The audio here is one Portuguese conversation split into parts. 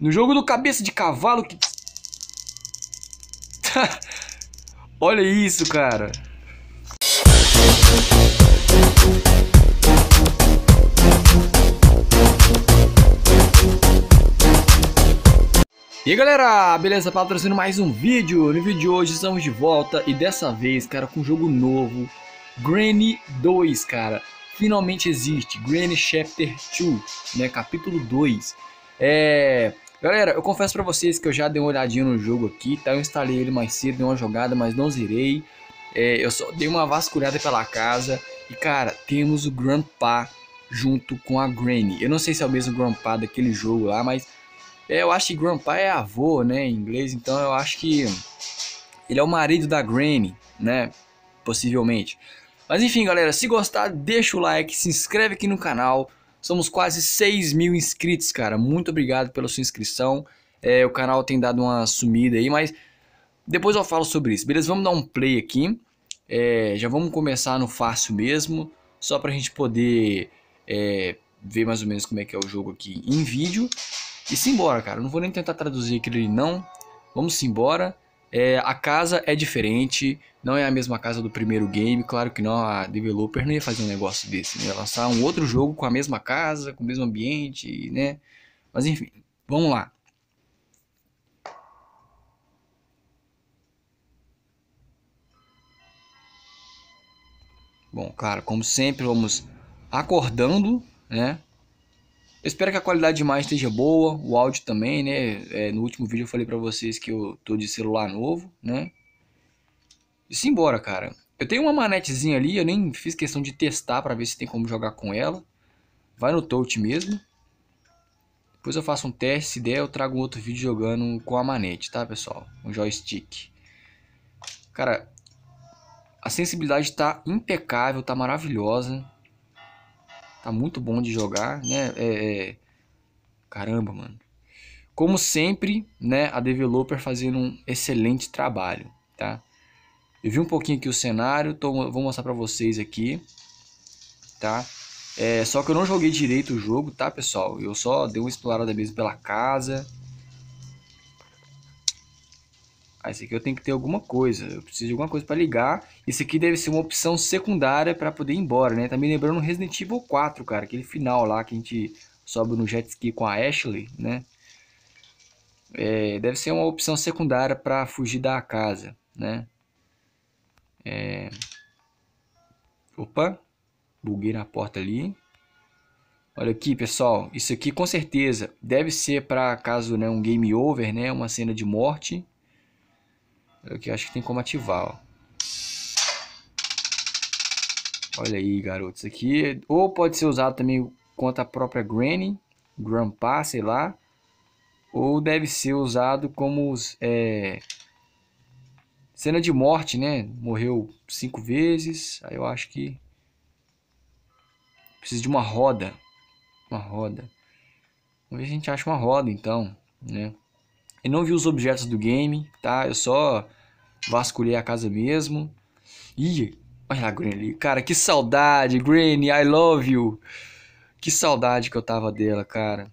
No jogo do cabeça de cavalo que. Olha isso, cara. E aí galera, beleza? Paulo trazendo mais um vídeo. No vídeo de hoje estamos de volta e dessa vez, cara, com um jogo novo. Granny 2, cara. Finalmente existe. Granny Chapter 2, né? Capítulo 2. É... Galera, eu confesso pra vocês que eu já dei uma olhadinha no jogo aqui, tá? Eu instalei ele mais cedo, dei uma jogada, mas não zerei. É, eu só dei uma vasculhada pela casa. E, cara, temos o Grandpa junto com a Granny. Eu não sei se é o mesmo Grandpa daquele jogo lá, mas... É, eu acho que Grandpa é avô, né, em inglês. Então eu acho que ele é o marido da Granny, né? Possivelmente. Mas enfim, galera, se gostar, deixa o like, se inscreve aqui no canal. Somos quase 6 mil inscritos, cara. Muito obrigado pela sua inscrição. É, o canal tem dado uma sumida aí, mas depois eu falo sobre isso. Beleza, vamos dar um play aqui. É, já vamos começar no fácil mesmo, só pra gente poder é, ver mais ou menos como é que é o jogo aqui em vídeo. E simbora, cara. Não vou nem tentar traduzir aquilo ali, não. Vamos embora. É, a casa é diferente, não é a mesma casa do primeiro game, claro que não, a developer não ia fazer um negócio desse, né? Ia lançar um outro jogo com a mesma casa, com o mesmo ambiente, né? Mas enfim, vamos lá. Bom, cara, como sempre, vamos acordando, né? Eu espero que a qualidade de imagem esteja boa, o áudio também, né? É, no último vídeo eu falei pra vocês que eu tô de celular novo, né? E simbora, cara. Eu tenho uma manetezinha ali, eu nem fiz questão de testar pra ver se tem como jogar com ela. Vai no touch mesmo. Depois eu faço um teste, se der eu trago um outro vídeo jogando com a manete, tá pessoal? Um joystick. Cara, a sensibilidade tá impecável, tá maravilhosa. Tá muito bom de jogar, né? É, é... Caramba, mano. Como sempre, né, a developer fazendo um excelente trabalho, tá? Eu vi um pouquinho aqui o cenário, tô, vou mostrar pra vocês aqui, tá? É, só que eu não joguei direito o jogo, tá, pessoal? Eu só dei uma explorada mesmo pela casa, ah, aqui eu tenho que ter alguma coisa. Eu preciso de alguma coisa para ligar. Isso aqui deve ser uma opção secundária para poder ir embora, né? Tá me lembrando Resident Evil 4, cara. Aquele final lá que a gente sobe no jet ski com a Ashley, né? É, deve ser uma opção secundária para fugir da casa, né? É... Opa, buguei na porta ali. Olha aqui, pessoal, isso aqui com certeza deve ser para caso né, um game over, né, uma cena de morte, Aqui é acho que tem como ativar, ó. Olha aí, garoto. Isso aqui é, ou pode ser usado também contra a própria Granny, Grandpa, sei lá. Ou deve ser usado como é, cena de morte, né? Morreu cinco vezes. Aí eu acho que precisa de uma roda. Uma roda. Vamos ver se a gente acha uma roda, então, né? Eu não vi os objetos do game, tá? Eu só vasculhei a casa mesmo. Ih, olha a Granny ali. Cara, que saudade, Granny, I love you. Que saudade que eu tava dela, cara.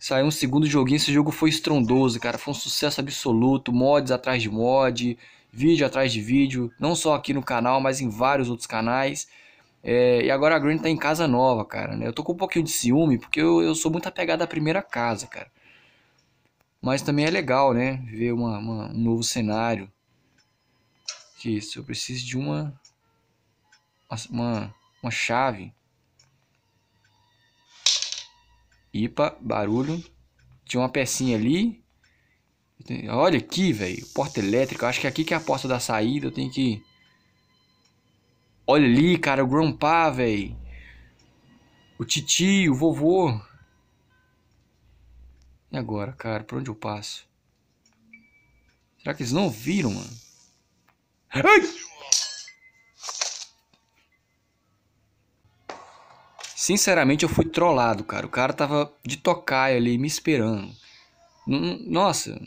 Saiu um segundo joguinho, esse jogo foi estrondoso, cara. Foi um sucesso absoluto, mods atrás de mod, vídeo atrás de vídeo. Não só aqui no canal, mas em vários outros canais. É, e agora a Granny tá em casa nova, cara. Né? Eu tô com um pouquinho de ciúme, porque eu, eu sou muito apegado à primeira casa, cara. Mas também é legal, né? Ver uma, uma, um novo cenário. Que isso, eu preciso de uma, uma, uma chave. Ipa, barulho. Tinha uma pecinha ali. Olha aqui, velho. Porta elétrica. Eu acho que é aqui que é a porta da saída. Eu tenho que. Olha ali, cara. O Grandpa, velho. O titi, o vovô. E agora, cara? Por onde eu passo? Será que eles não viram, mano? Ai! Sinceramente, eu fui trollado, cara. O cara tava de tocaia ali, me esperando. Nossa,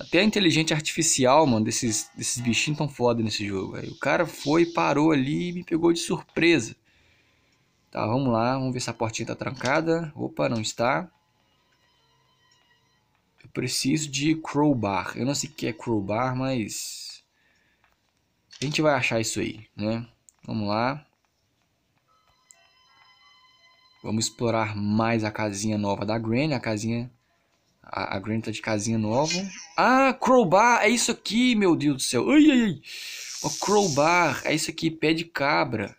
até a inteligência artificial, mano, desses, desses bichinhos tão foda nesse jogo, O cara foi, parou ali e me pegou de surpresa. Tá, vamos lá, vamos ver se a portinha tá trancada. Opa, não está. Preciso de crowbar. Eu não sei o que é crowbar, mas a gente vai achar isso aí, né? Vamos lá. Vamos explorar mais a casinha nova da Granny, a casinha a, a Granny tá de casinha nova. Ah, crowbar, é isso aqui, meu Deus do céu. Ai, ai, ai. O crowbar, é isso aqui, pé de cabra.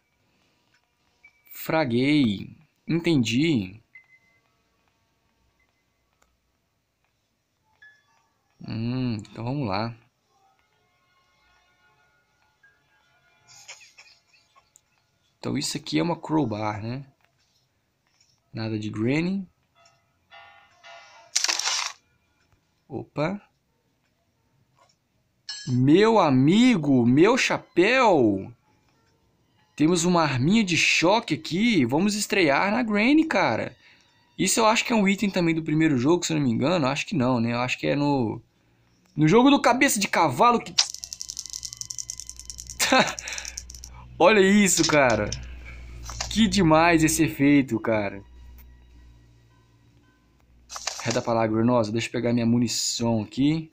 Fraguei. Entendi. Hum, então vamos lá. Então isso aqui é uma crowbar, né? Nada de granny. Opa. Meu amigo, meu chapéu. Temos uma arminha de choque aqui. Vamos estrear na granny, cara. Isso eu acho que é um item também do primeiro jogo, se eu não me engano. Acho que não, né? Eu acho que é no no jogo do cabeça de cavalo que. Olha isso, cara. Que demais esse efeito, cara. É pra lá, nossa, Deixa eu pegar minha munição aqui.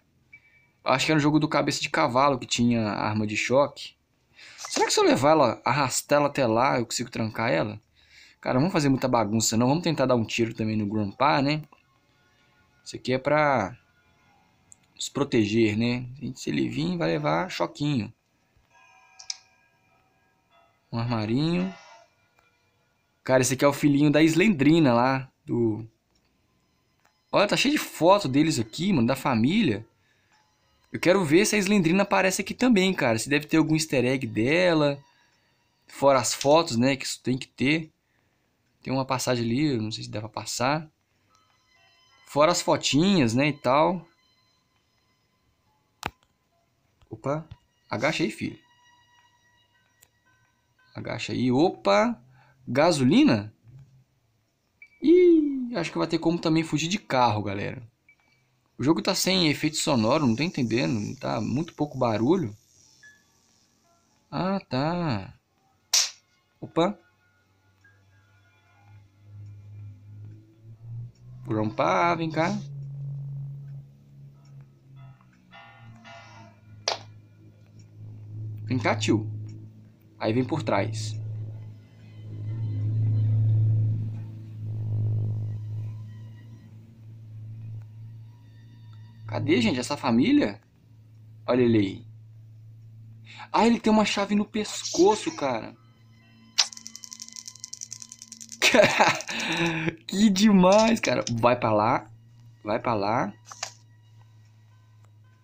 Acho que era no jogo do cabeça de cavalo que tinha arma de choque. Será que se eu levar ela, arrastar ela até lá, eu consigo trancar ela? Cara, vamos fazer muita bagunça não. Vamos tentar dar um tiro também no Grumpa, né? Isso aqui é pra nos proteger, né? Se ele vir, vai levar choquinho. Um armarinho. Cara, esse aqui é o filhinho da Islendrina lá, do... Olha, tá cheio de foto deles aqui, mano, da família. Eu quero ver se a Islendrina aparece aqui também, cara. Se deve ter algum easter egg dela. Fora as fotos, né, que isso tem que ter. Tem uma passagem ali, não sei se dá pra passar. Fora as fotinhas, né, e tal. Opa. Agacha aí, filho. Agacha aí. Opa. Gasolina? Ih, acho que vai ter como também fugir de carro, galera. O jogo tá sem efeito sonoro, não tô entendendo. Tá muito pouco barulho. Ah, tá. Opa. Grandpa, vem cá. Vem cá, tio. Aí vem por trás. Cadê, gente, essa família? Olha ele aí. Ah, ele tem uma chave no pescoço, cara. que demais, cara. Vai pra lá. Vai pra lá.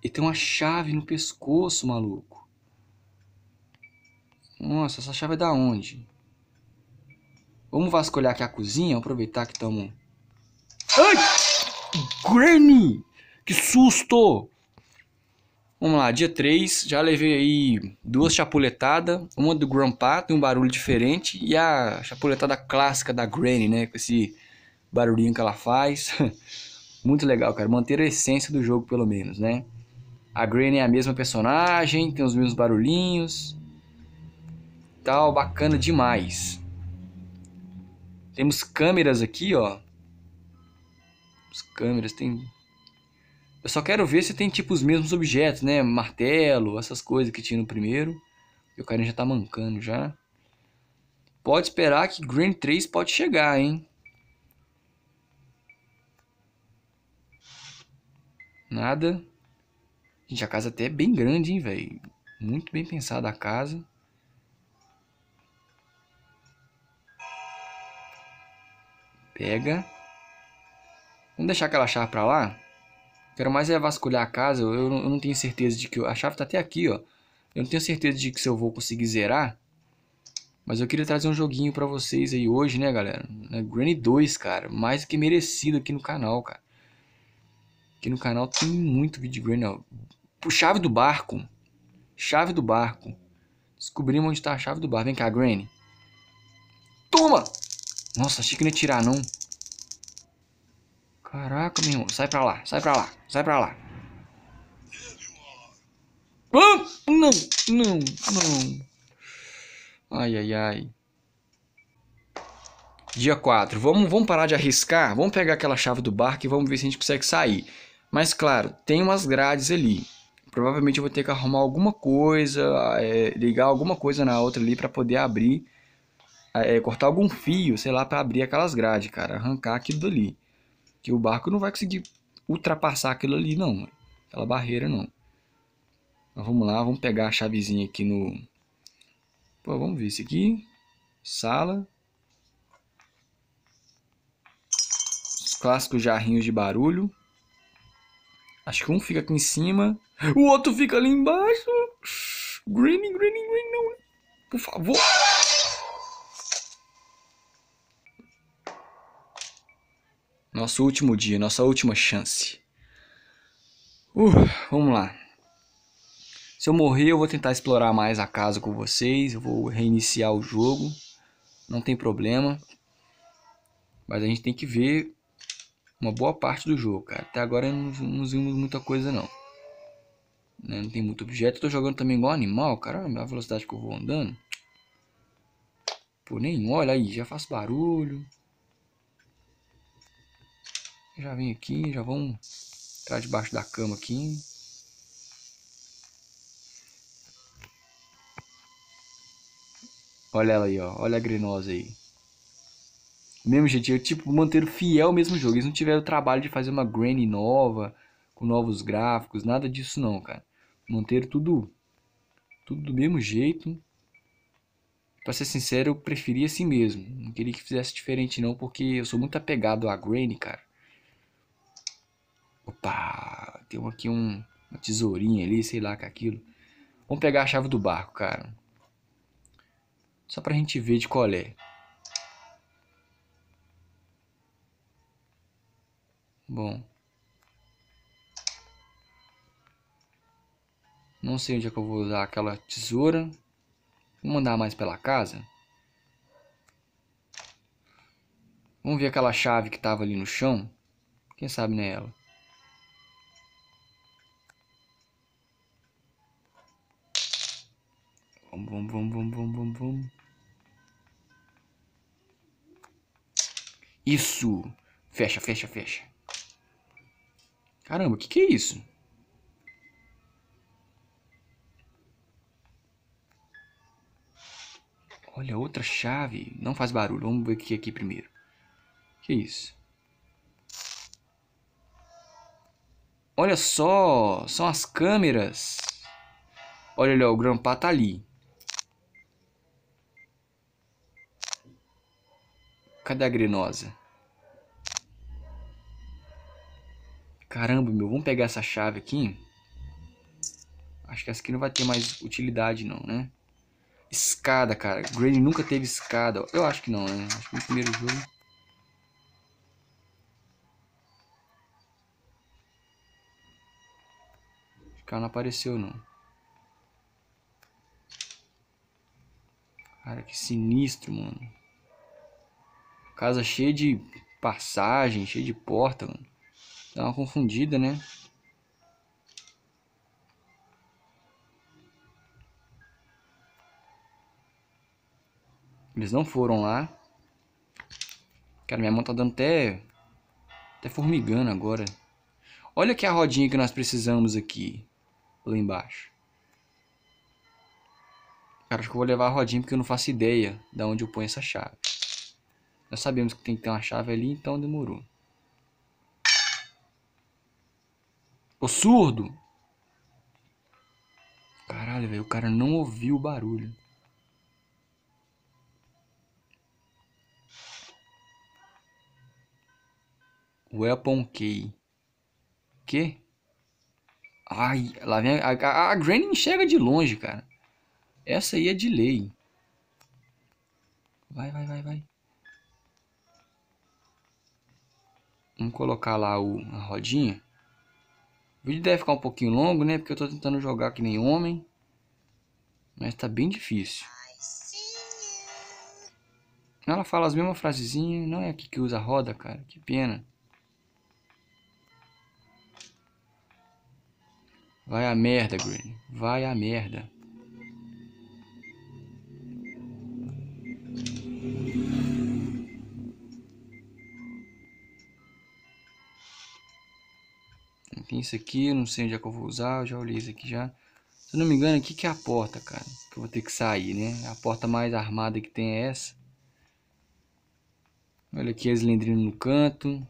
E tem uma chave no pescoço, maluco. Nossa, essa chave é da onde? Vamos vasculhar aqui a cozinha, aproveitar que estamos... Ai! Granny! Que susto! Vamos lá, dia 3, já levei aí duas chapuletadas, uma do Grandpa, tem um barulho diferente, e a chapuletada clássica da Granny, né, com esse barulhinho que ela faz. Muito legal, cara, manter a essência do jogo pelo menos, né. A Granny é a mesma personagem, tem os mesmos barulhinhos, tal, bacana demais. Temos câmeras aqui, ó. As câmeras tem eu só quero ver se tem tipo os mesmos objetos, né? Martelo, essas coisas que tinha no primeiro. E o carinha já tá mancando já. Pode esperar que Green 3 pode chegar, hein? Nada. Gente, a casa até é bem grande, hein, velho? Muito bem pensada a casa. Pega. Vamos deixar aquela chave pra lá. Quero mais é vasculhar a casa. Eu, eu, não tenho certeza de que... A chave tá até aqui, ó. Eu não tenho certeza de que se eu vou conseguir zerar. Mas eu queria trazer um joguinho pra vocês aí hoje, né, galera? É Granny 2, cara. Mais do que merecido aqui no canal, cara. Aqui no canal tem muito vídeo de Granny, ó. Chave do barco. Chave do barco. Descobrimos onde tá a chave do barco. Vem cá, Granny. Toma! Nossa, achei que não ia tirar, não. Caraca, meu irmão. Sai pra lá, sai pra lá, sai pra lá. Ah! Não, não, não. Ai, ai, ai. Dia 4. Vamos, vamos parar de arriscar? Vamos pegar aquela chave do barco e vamos ver se a gente consegue sair. Mas, claro, tem umas grades ali. Provavelmente eu vou ter que arrumar alguma coisa, é, ligar alguma coisa na outra ali para poder abrir é, cortar algum fio, sei lá, para abrir aquelas grades, cara, arrancar aquilo dali. Que o barco não vai conseguir ultrapassar aquilo ali, não, aquela barreira não. Mas vamos lá, vamos pegar a chavezinha aqui no. Pô, vamos ver isso aqui. Sala. Os clássicos jarrinhos de barulho. Acho que um fica aqui em cima. O outro fica ali embaixo. Green, green, green, não. Por favor. Nosso último dia, nossa última chance. Uh, vamos lá. Se eu morrer, eu vou tentar explorar mais a casa com vocês. Eu vou reiniciar o jogo. Não tem problema. Mas a gente tem que ver uma boa parte do jogo, cara. Até agora não, não vimos muita coisa, não. Né? Não tem muito objeto. Eu tô jogando também igual animal, Olha A velocidade que eu vou andando. Pô, nem. Olha aí, já faço barulho. Já vem aqui, já vamos entrar debaixo da cama aqui. Olha ela aí, ó. Olha a grenosa aí. Mesmo, gente, eu, tipo, manter fiel ao mesmo jogo. Eles não tiveram o trabalho de fazer uma granny nova, com novos gráficos, nada disso não, cara. Manter tudo, tudo do mesmo jeito. Pra ser sincero, eu preferia assim mesmo. Não queria que fizesse diferente não, porque eu sou muito apegado à granny, cara. Opa, tem aqui um, uma tesourinha ali, sei lá que aquilo. Vamos pegar a chave do barco, cara. Só pra gente ver de qual é. Bom. Não sei onde é que eu vou usar aquela tesoura. Vou mandar mais pela casa. Vamos ver aquela chave que tava ali no chão. Quem sabe não é ela. Vamos, vamos, vamos, vamos, vamos, vamos, vamos. Isso. Fecha, fecha, fecha. Caramba, o que, que é isso? Olha, outra chave. Não faz barulho. Vamos ver o que é aqui primeiro. Que isso? Olha só, são as câmeras. Olha olha o Grandpa tá ali. Cadê a grinosa? Caramba, meu, vamos pegar essa chave aqui. Acho que essa aqui não vai ter mais utilidade não, né? Escada, cara. Green nunca teve escada. Eu acho que não, né? Acho que no primeiro jogo... Acho que ela não apareceu, não. Cara, que sinistro, mano. Casa cheia de passagem, cheia de porta, mano. Dá uma confundida, né? Eles não foram lá. Cara, minha mão tá dando até... Até formigando agora. Olha que a rodinha que nós precisamos aqui. Lá embaixo. Cara, acho que eu vou levar a rodinha porque eu não faço ideia de onde eu ponho essa chave. Nós sabemos que tem que ter uma chave ali, então demorou. Ô surdo! Caralho, velho, o cara não ouviu o barulho. Weapon key. Que? Ai, lá vem a, a, a Granny enxerga de longe, cara. Essa aí é de lei. Vai, vai, vai, vai. Vamos colocar lá o, a rodinha. O vídeo deve ficar um pouquinho longo, né? Porque eu tô tentando jogar que nem homem. Mas tá bem difícil. Ela fala as mesmas frasezinhas. Não é aqui que usa a roda, cara. Que pena. Vai a merda, Green. Vai a merda. isso aqui, não sei onde é que eu vou usar, eu já olhei isso aqui já. Se não me engano, aqui que é a porta, cara. Que eu vou ter que sair, né? A porta mais armada que tem é essa. Olha aqui as lendrinhas no canto.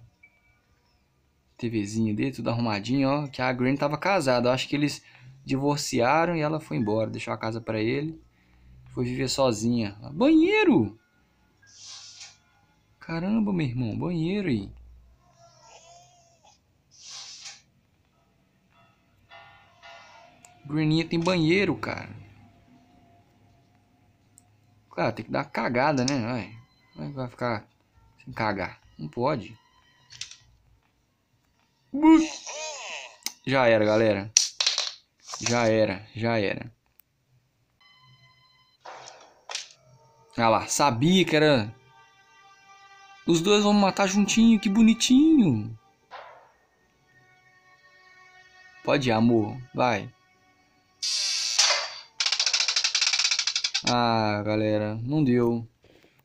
TVzinha dele, tudo arrumadinho, ó. Que a Granny tava casada. Eu acho que eles divorciaram e ela foi embora. Deixou a casa pra ele. Foi viver sozinha. Banheiro! Caramba, meu irmão, banheiro aí. Greninja tem banheiro, cara. Claro, tem que dar cagada, né? Vai, é vai, ficar sem cagar. Não pode. Já era, galera. Já era, já era. Olha lá, sabia que era... Os dois vão matar juntinho, que bonitinho. Pode ir, amor, vai. Ah, galera, não deu.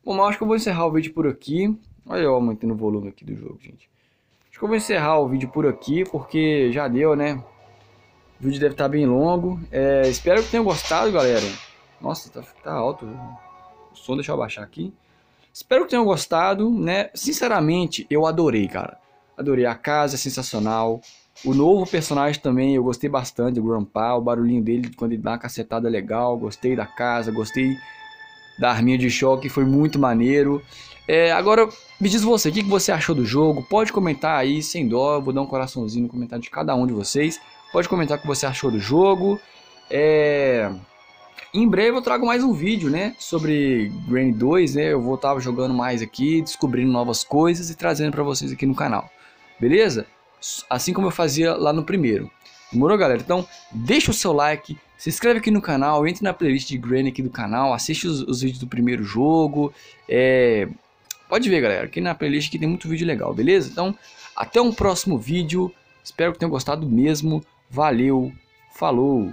Bom, acho que eu vou encerrar o vídeo por aqui. Olha eu aumentando o volume aqui do jogo, gente. Acho que eu vou encerrar o vídeo por aqui, porque já deu, né? O vídeo deve estar tá bem longo. É, espero que tenham gostado, galera. Nossa, tá, tá alto o som, deixa eu abaixar aqui. Espero que tenham gostado, né? Sinceramente, eu adorei, cara. Adorei a casa, é sensacional. O novo personagem também eu gostei bastante, o Grandpa, o barulhinho dele quando ele dá uma cacetada é legal, gostei da casa, gostei da arminha de choque, foi muito maneiro. É, agora, me diz você, o que você achou do jogo? Pode comentar aí, sem dó, vou dar um coraçãozinho no comentário de cada um de vocês. Pode comentar o que você achou do jogo. É... Em breve eu trago mais um vídeo, né, sobre Granny 2, né, eu vou estar tá jogando mais aqui, descobrindo novas coisas e trazendo para vocês aqui no canal. Beleza? assim como eu fazia lá no primeiro. Demorou, galera? Então, deixa o seu like, se inscreve aqui no canal, entre na playlist de Granny aqui do canal, assiste os, os vídeos do primeiro jogo. É... Pode ver, galera, aqui na playlist aqui tem muito vídeo legal, beleza? Então, até um próximo vídeo. Espero que tenham gostado mesmo. Valeu, falou!